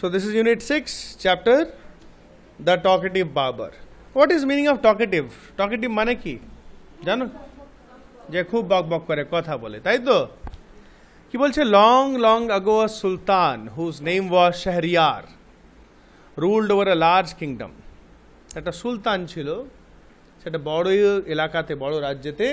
So this is unit 6 chapter the talkative barber. What is meaning of talkative? Talkative মানে কি জানো যে খুব বক বক করে কথা বলে তাই তো কি বলছে long long ago a sultan whose name was Shahryar ruled over a large kingdom একটা সুলতান ছিল সেটা বড় এলাকাতে বড় রাজ্যেতে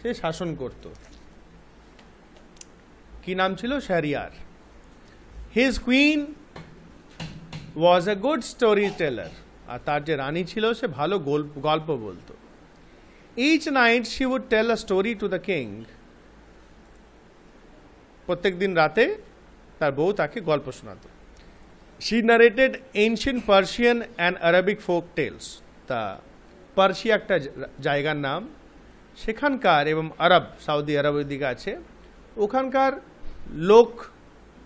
সে শাসন করত কি নাম ছিল Shahryar his queen was a good story teller আর তার যে রানী ছিল সে ভালো গল্প বলতো each night she would tell a story to the king প্রত্যেক দিন রাতে তার বউ তাকে গল্প শোনাতো she narrated ancient Persian and Arabic folk tales তা পার্সিয়া একটা জায়গার নাম সেখানকার এবং আরব সৌদি আরবের দিকে আছে ওখানকার লোক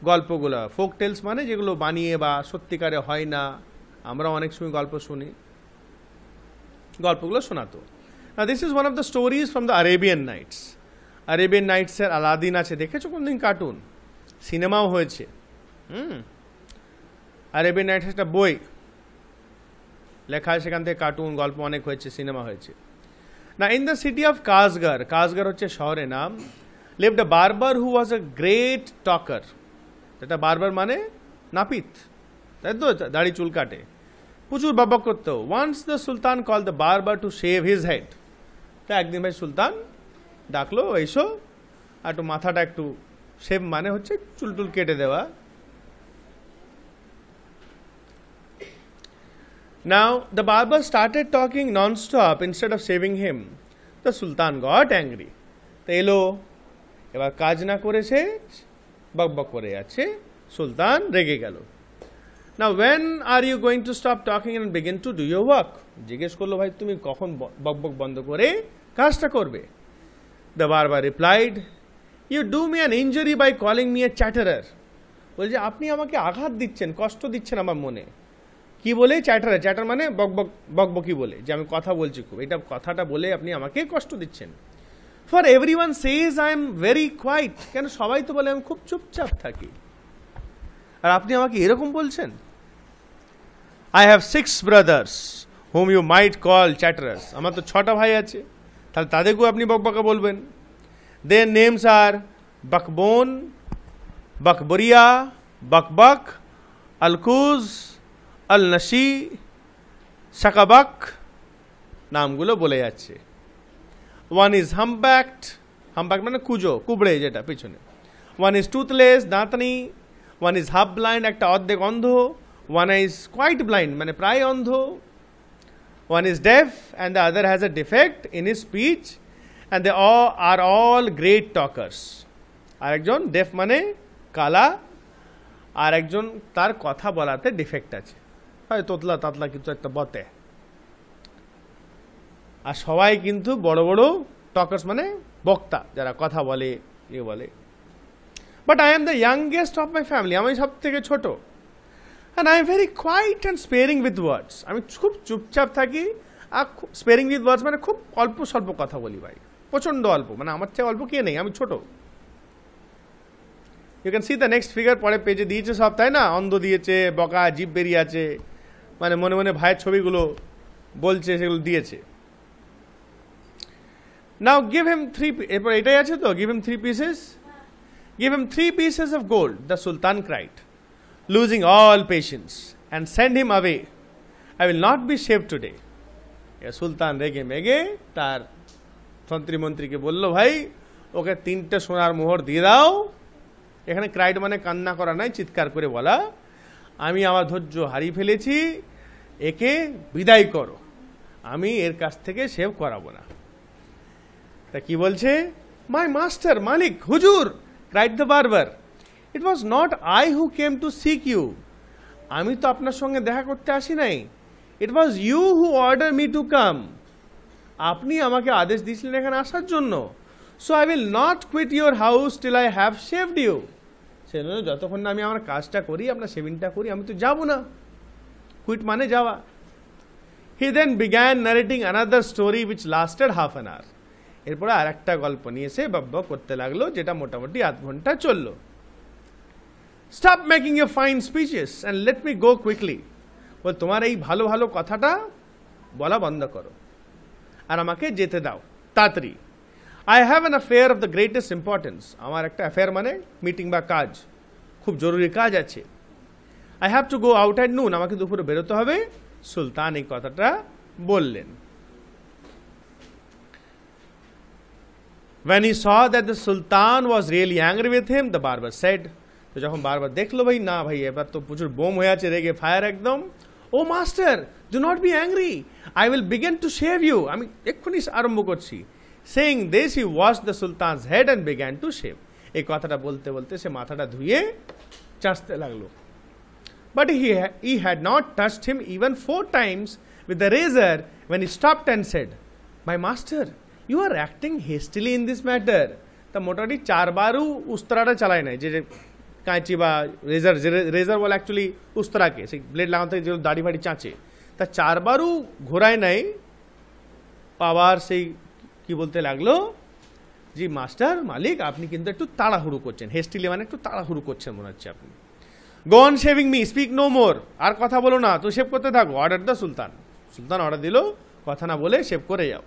গল্পগুলো ফোক টেলস মানে যেগুলো বানিয়ে বা সত্যিকারে হয় না আমরা অনেক সময় গল্প শুনি গল্পগুলো শোনাতো না this is one of the stories from the Arabian Nights Arabian নাইটসের আলাদিন আছে দেখেছো কোনদিন কার্টুন সিনেমাও হয়েছে হুম আরেবিয়ান নাইটস একটা বই লেখা হয় সেখান থেকে কার্টুন গল্প অনেক হয়েছে সিনেমা হয়েছে না in the city of Kashgar Kashgar হচ্ছে শহরের নাম লিভড আ বারবার হু ওয়াজ এ গ্রেট টকার যেটা বারবার মানে নাপিত তাই তো দাড়ি চুল কাটে প্রচুর বাবা করতো once the sultan call the barber to shave his head তা একদিন ভাই সুলতান ডাকলো এইসো আর একটু মাথাটা একটু শেভ মানে হচ্ছে চুল টুল কেটে দেওয়া now the barber started talking non stop instead of shaving him the sultan got angry তো এলো এবার কাজ না করেছে বকবক করে আছে সুলতান রেগে গেল না when are you going to stop talking and begin to do you work জিজ্ঞেস করলো ভাই তুমি কখন বকবক বন্ধ করে কাজটা করবে the barber replied you do me an injury by calling me a chatterer বলছে আপনি আমাকে আঘাত দিচ্ছেন কষ্ট দিচ্ছেন আমার মনে কি বলে চ্যাটারার চ্যাটার মানে বকবক বকবকি বলে যে আমি কথা বলছি খুব এটা কথাটা বলে আপনি আমাকে কষ্ট দিচ্ছেন for everyone says I am very quiet কেন সবাই তো বলে আমি খুব চুপচাপ থাকি আর আপনি আমাকে এরকম বলছেন I have six brothers whom you might call chatters আমার তো ছটা ভাই আছে তাহলে তাদেরকেও আপনি বকবকা বলবেন দে নেমস আর বকবোন বকবরিয়া বকবক আলকুজ আল নশি শাকাবাক নামগুলো বলে যাচ্ছে ওয়ান ইজ হাম্পব্যাক্ট হাম্পব্যাক্ট মানে কুজো কুবড়ে যেটা পিছনে ওয়ান ইজ টুথলেস দাঁতনি ওয়ান ইজ হাফ ব্লাইন্ড একটা অর্ধেক অন্ধ ওয়ান ইজ কোয়াইট ব্লাইন্ড মানে প্রায় অন্ধ one is deaf and the other has a defect in his speech and they are all great talkers আর একজন ডেফ মানে কালা আর একজন তার কথা বলাতে ডিফেক্ট আছে হয় তোতলা তাতলা কিছু একটা বতে আর সবাই কিন্তু বড় বড় টকার্স মানে বক্তা যারা কথা বলে ইয়ে বলে but I am the youngest of my family আমি সব থেকে ছোট and I am very quiet and sparing with words আমি খুব চুপচাপ থাকি আর খুব স্পেয়ারিং উইথ ওয়ার্ডস মানে খুব অল্প স্বল্প কথা বলি ভাই প্রচণ্ড অল্প মানে আমার চেয়ে অল্প কে নেই আমি ছোট you can see the next figure পরে পেজে দিয়েছে সব তাই না অন্ধ দিয়েছে বকা জিভ বেরিয়ে আছে মানে মনে মনে ভাইয়ের ছবিগুলো বলছে সেগুলো দিয়েছে নাও গিভ হিম থ্রি এরপর এটাই আছে তো give him three pieces give him three pieces of gold the sultan cried losing all patience and send him away I will not be shave today সুলতান রেগে মেগে তার মন্ত্রীকে বলল ভাই ওকে তিনটে সোনার মোহর দিয়ে দাও এখানে ক্রাইড মানে কান্না করা নাই চিৎকার করে বলা আমি আমার ধৈর্য হারিয়ে ফেলেছি একে বিদায় করো আমি এর কাছ থেকে সেভ করাবো না তা কি বলছে মাই মাস্টার মালিক হুজুর right the barber it was not I who came to seek you আমি তো আপনার সঙ্গে দেখা করতে আসি নাই it was you who order me to come আপনি আমাকে আদেশ দিয়েছিলেন এখানে আসার জন্য so I will not quit your house till I have shaved you সেজন্য যতক্ষণ না আমি আমার কাজটা করি আপনার সেভিংটা করি আমি তো যাবো না কুইট মানে যাওয়া he then began narrating another story which lasted half an hour এরপরে আর একটা গল্প নিয়ে এসে বাব্বা করতে লাগলো যেটা মোটামুটি আধ ঘন্টা চললো stop making a fine speeches and let me go quickly বল তোমার এই ভালো ভালো কথাটা বলা বন্ধ করো আর আমাকে যেতে দাও তাড়াতাড়ি I have an affair of the greatest importance আমার একটা অ্যাফেয়ার মানে মিটিং বা কাজ খুব জরুরি কাজ আছে I have to go out at noon আমাকে দুপুরে বেরোতে হবে সুলতান এই কথাটা বললেন When he saw that the Sultan was really angry with him, the barber said, তো যখন বারবার দেখলো ভাই না ভাই এবার তো প্রচুর বোম হয়ে আছে রেগে ফায়ার একদম O master do not be angry I will begin to shave you আমি এক্ষুনি আরম্ভ করছি saying this he wash the sultan's head and began to shave এই কথাটা বলতে বলতে সে মাথাটা ধুয়ে চাঁচতে লাগলো but he he had not touched him even four times with the razor when he stopped and said my master you are acting hastily in this matter তা মোটামুটি চারবারও উস্তরাটা চালায় নেয় যে কাঁচি বা রেজার রেজার বলে অ্যাকচুয়ালি উস্তরাকে সেই ব্লেড লাগানো থেকে যেগুলো দাড়ি ফাড়ি চাঁচে তা চারবারও ঘোরায় নাই পাওয়ার সেই কি বলতে লাগলো জি মাস্টার মালিক আপনি কিন্তু একটু তাড়াহুড়ো করছেন হেস্টিলি মানে একটু তাড়াহুড়ো করছেন মনে হচ্ছে আপনি go on shaving me speak no more আর কথা বলো না তো সেভ করতে থাকো অর্ডার দ্য সুলতান সুলতান অর্ডার দিল কথা না বলে সেভ করে যাও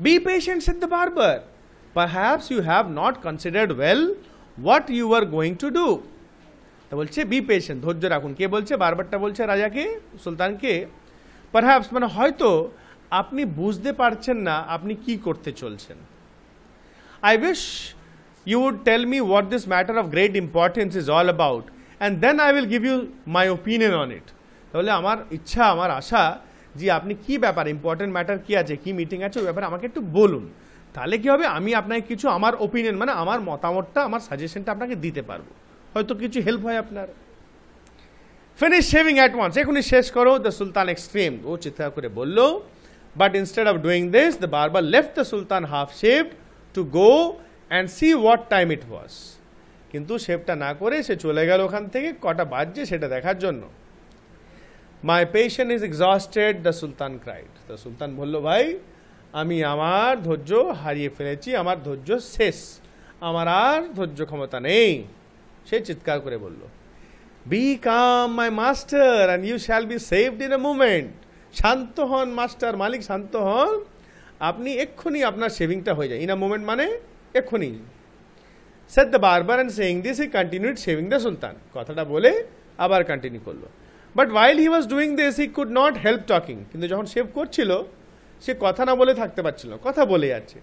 Be patient, said the barber. Perhaps you have not considered well what you are going to do. তা বলছে বি পেশেন্ট ধৈর্য রাখুন কে বলছে বারবারটা বলছে রাজাকে সুলতানকে পারহ্যাপস মানে হয়তো আপনি বুঝতে পারছেন না আপনি কি করতে চলছেন I wish you would tell me what this matter of great importance is all about and then I will give you my opinion on it তাহলে আমার ইচ্ছা আমার আশা জি আপনি কি ব্যাপার ইম্পর্টেন্ট ম্যাটার কি আছে কি মিটিং আছে ওই ব্যাপারে আমাকে একটু বলুন তাহলে কি হবে আমি আপনাকে কিছু আমার ওপিনিয়ন মানে আমার মতামতটা আমার সাজেশনটা আপনাকে দিতে পারবো হয়তো কিছু হেল্প হয় আপনার ফিনিশ শেভিং অ্যাট ওয়ান্স এখনই শেষ করো দ্য সুলতান এক্সট্রিম ও চিৎকার করে বলল but instead of doing this the barber left the sultan half shaved to go and see what time it was কিন্তু শেভটা না করে সে চলে গেল ওখান থেকে কটা বাজছে সেটা দেখার জন্য my patience is exhausted the sultan cried the sultan বলল ভাই আমি আমার ধৈর্য হারিয়ে ফেলেছি আমার ধৈর্য শেষ আমার আর ধৈর্য ক্ষমতা নেই সে চিৎকার করে বলল be calm my master and you shall be shaved in a moment শান্ত হন মাস্টার মালিক শান্ত হন আপনি এক্ষুনি আপনার সেভিংটা হয়ে যায় ইন আ মুমেন্ট মানে এক্ষুনি said the barber and saying this he continued shaving the sultan কথাটা বলে আবার কন্টিনিউ করলো but while he was doing this he could not help talking কিন্তু যখন সেভ করছিল সে কথা না বলে থাকতে পারছিল কথা বলে যাচ্ছে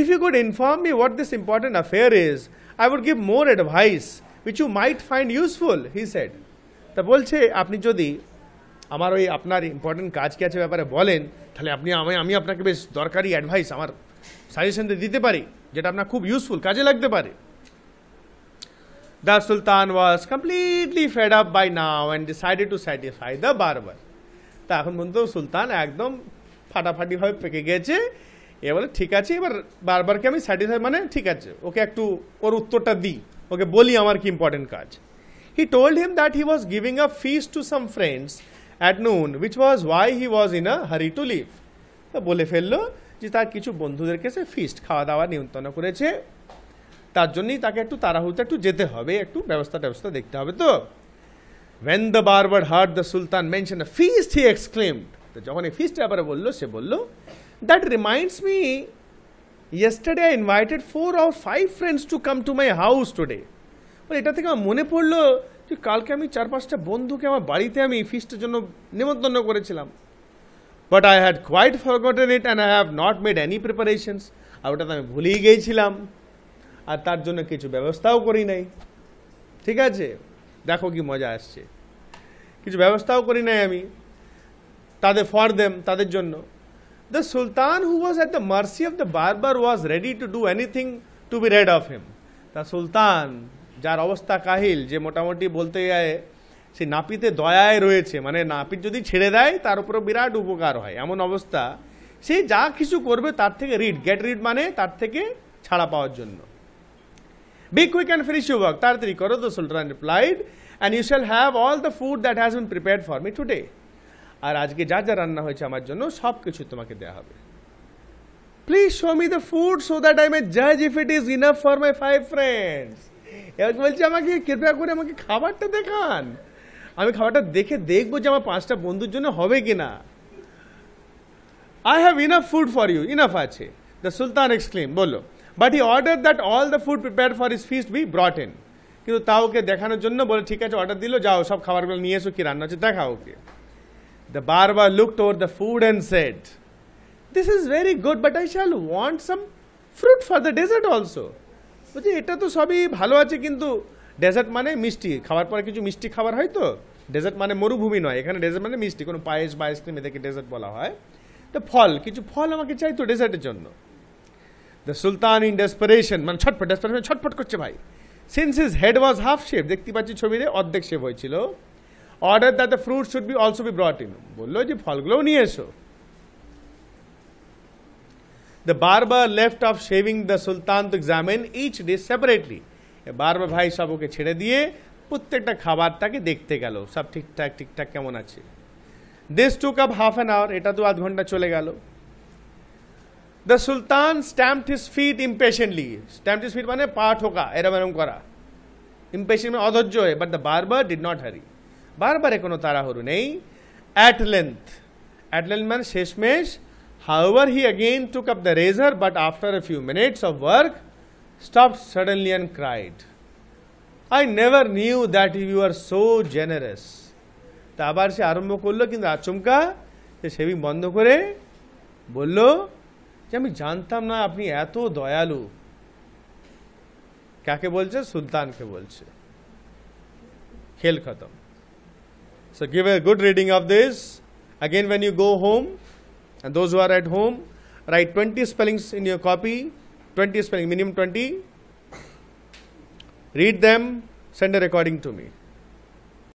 if you could inform me what this important affair is I would give more advice which you might find useful he said তা বলছে আপনি যদি আমার ওই আপনার ইম্পর্টেন্ট কাজ কি আছে ব্যাপারে বলেন তাহলে আপনি আমি আমি আপনাকে বেশ দরকারি অ্যাডভাইস আমার সাজেশন দিতে পারি যেটা আপনার খুব ইউজফুল কাজে লাগতে পারে The Sultan was completely fed up by now and decided to satisfy the barber. তা এখন পর্যন্ত সুলতান একদম ফাটাফাটিভাবে পেকে গেছে এবারে ঠিক আছে এবার বারবারকে আমি স্যাটিসফাই মানে ঠিক আছে ওকে একটু ওর উত্তরটা দিই ওকে বলি আমার কি ইম্পর্টেন্ট কাজ he told him that he was giving a feast to some friends at noon which was why he was in a hurry to leave তা বলে ফেললো যে তার কিছু বন্ধুদেরকে সে ফিস্ট খাওয়া দাওয়া নিয়ন্ত্রণ করেছে তার জন্যই তাকে একটু তাড়াহুড়োতে একটু যেতে হবে একটু ব্যবস্থা ট্যবস্থা দেখতে হবে তো when the barber heard the sultan mention feast he exclaimed তো যখন এই ফিস্টের ব্যাপারে বললো সে বলল that reminds me yesterday I invited four or five friends to come to my house today এটা থেকে আমার মনে পড়লো যে কালকে আমি চার পাঁচটা বন্ধুকে আমার বাড়িতে আমি ফিস্টের জন্য নিমন্ত্রণ করেছিলাম but I had quite forgotten it and I have not made any preparations আর ওটা তো আমি ভুলেই গিয়েছিলাম আর তার জন্য কিছু ব্যবস্থাও করি নাই ঠিক আছে দেখো কি মজা আসছে কিছু ব্যবস্থাও করি নাই আমি তাদের ফর দেম তাদের জন্য the sultan who was at the mercy of the barber was ready to do anything to be rid of him তা সুলতান যার অবস্থা কাহিল যে মোটামুটি বলতে যায় সে নাপিতে দয়ায় রয়েছে মানে নাপিত যদি ছেড়ে দেয় তার উপরে বিরাট উপকার হয় এমন অবস্থা সে যা কিছু করবে তার থেকে রিড গেট রিড মানে তার থেকে ছাড়া পাওয়ার জন্য Be quick and finish your work. Tartari karo, the sultan replied, and you shall have all the food that has been prepared for me today. আর আজকে যা যা রান্না হয়েছে আমার জন্য সব কিছু তোমাকে দেওয়া হবে please show me the food so that I may জাজ if it is enough for my five friends এবার বলছে আমাকে কৃপয়া করে আমাকে খাবারটা দেখান আমি খাবারটা দেখে দেখবো যে আমার পাঁচটা বন্ধুর জন্য হবে কি না I have enough food for you enough আছে দ্য সুলতান এক্সক্লিম বলো but he order that all the food prepare for his feast be brought in কিন্তু তা ওকে দেখানোর জন্য বলে ঠিক আছে অর্ডার দিল যাও সব খাবারগুলো নিয়ে এসো কি রান্না হচ্ছে দেখা ওকে the barber look over the food and said this is very good but I shall want some fruit for the dessert also বলছি এটা তো সবই ভালো আছে কিন্তু ডেজার্ট মানে মিষ্টি খাওয়ার পরে কিছু মিষ্টি খাবার হয় তো ডেজার্ট মানে মরুভূমি নয় এখানে ডেজার্ট মানে মিষ্টি কোনো পায়েস বা আইসক্রিম এদেরকে ডেজার্ট বলা হয় তো ফল কিছু ফল আমাকে চাই তো ডেজার্টের জন্য দ্য সুলতান ইন ডেসপারেশন মানে ছটপট ডেসপারেশন ছটপট করছে ভাই since his head was half shaved দেখতে পাচ্ছি ছবিতে অর্ধেক শেপ হয়েছিল order that the fruit should be also be brought in বললো যে ফলগুলোও নিয়ে এসো the barber left off shaving the sultan to examine each day separately barber ভাই সব ওকে ছেড়ে দিয়ে প্রত্যেকটা খাবারটাকে দেখতে গেল সব ঠিকঠাক ঠিকঠাক কেমন আছে this took up half an hour এটা তো আধ ঘন্টা চলে গেল the sultan stamped his feet impatiently stamped his feet माने पाठ होगा এরম এরম করা ইম্পেশেন্ট মানে অধৈর্য হয়ে but the barber did not hurry বারবারে কোনো তাড়াহুড়ো নেই অ্যাট লেন্থ অ্যাট লেন্থ মানে শেষমেশ however he again took up the razor but after a few minutes of work stopped suddenly and cried I never knew that you are so generous তা আবার সে আরম্ভ করলো কিন্তু আচমকা সে সেভিং বন্ধ করে বললো যে আমি জানতাম না আপনি এত के কাকে বলছে সুলতানকে বলছে খেল খতম so give a good reading of this again when you go home and those you are at home write twenty spellings in your copy twenty spelling minimum twenty read them send a recording to me